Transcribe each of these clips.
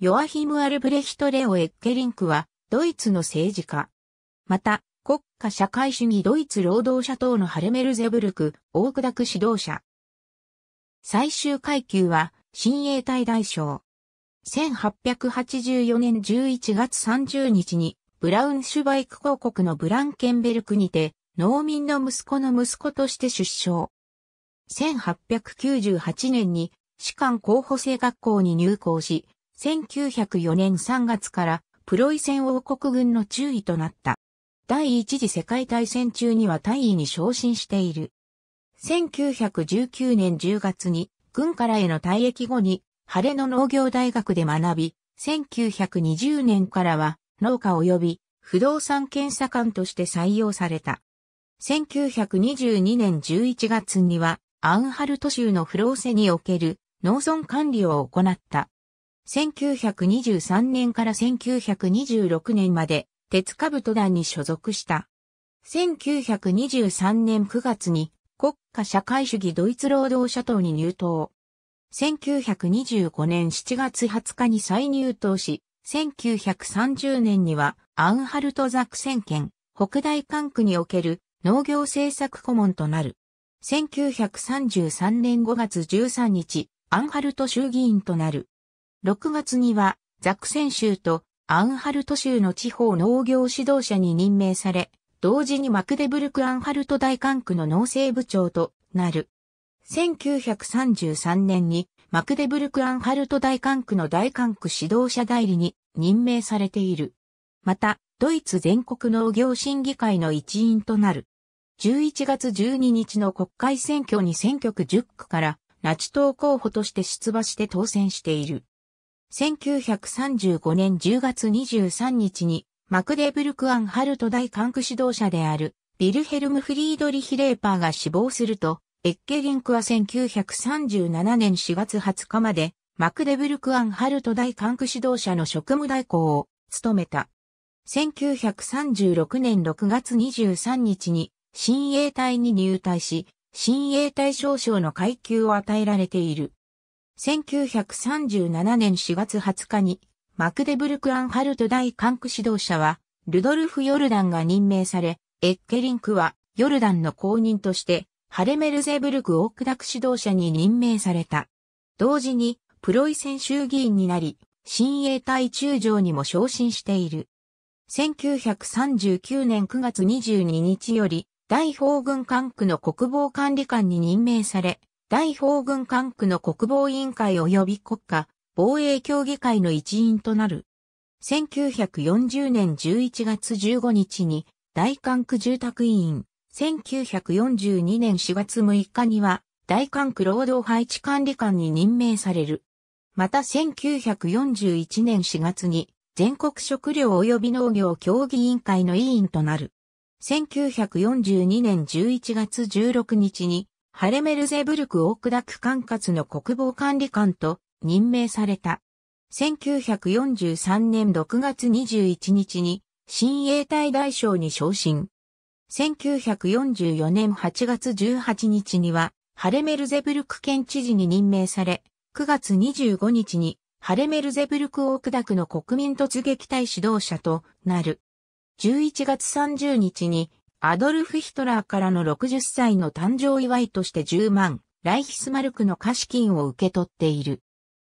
ヨアヒム・アルブレヒト・レオ・エッケリンクは、ドイツの政治家。また、国家社会主義ドイツ労働者党のハルメルゼブルク、大ダク指導者。最終階級は、新衛隊大将。1884年11月30日に、ブラウンシュバイク公国のブランケンベルクにて、農民の息子の息子として出生。1898年に、士官候補生学校に入校し、1904年3月からプロイセン王国軍の中尉となった。第一次世界大戦中には大尉に昇進している。1919年10月に軍からへの退役後に晴れの農業大学で学び、1920年からは農家及び不動産検査官として採用された。1922年11月にはアンハルト州のフローセにおける農村管理を行った。1923年から1926年まで、鉄兜団に所属した。1923年9月に国家社会主義ドイツ労働者党に入党。1925年7月20日に再入党し、1930年にはアンハルトザク宣権、北大管区における農業政策顧問となる。1933年5月13日、アンハルト衆議院となる。6月にはザクセン州とアンハルト州の地方農業指導者に任命され、同時にマクデブルク・アンハルト大管区の農政部長となる。1933年にマクデブルク・アンハルト大管区の大管区指導者代理に任命されている。また、ドイツ全国農業審議会の一員となる。11月12日の国会選挙に選挙区10区からナチ党候補として出馬して当選している。1935年10月23日に、マクデブルクアンハルト大管区指導者である、ビルヘルム・フリードリヒ・レーパーが死亡すると、エッケリンクは1937年4月20日まで、マクデブルクアンハルト大管区指導者の職務代行を務めた。1936年6月23日に、新衛隊に入隊し、新衛隊少将の階級を与えられている。1937年4月20日に、マクデブルク・アンハルト大管区指導者は、ルドルフ・ヨルダンが任命され、エッケリンクは、ヨルダンの公認として、ハレメルゼブルク・オークダク指導者に任命された。同時に、プロイセン衆議院になり、新衛隊中将にも昇進している。1939年9月22日より、大法軍管区の国防管理官に任命され、大法軍管区の国防委員会及び国家防衛協議会の一員となる。1940年11月15日に大管区住宅委員、1942年4月6日には大管区労働配置管理官に任命される。また1941年4月に全国食料及び農業協議委員会の委員となる。1942年11月16日にハレメルゼブルク大下区管轄の国防管理官と任命された。1943年6月21日に新衛隊大将に昇進。1944年8月18日には、ハレメルゼブルク県知事に任命され、9月25日に、ハレメルゼブルク大下区の国民突撃隊指導者となる。11月30日に、アドルフ・ヒトラーからの60歳の誕生祝いとして10万、ライヒスマルクの貸金を受け取っている。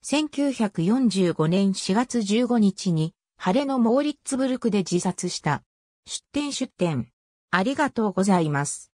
1945年4月15日に、晴れのモーリッツブルクで自殺した。出店出店。ありがとうございます。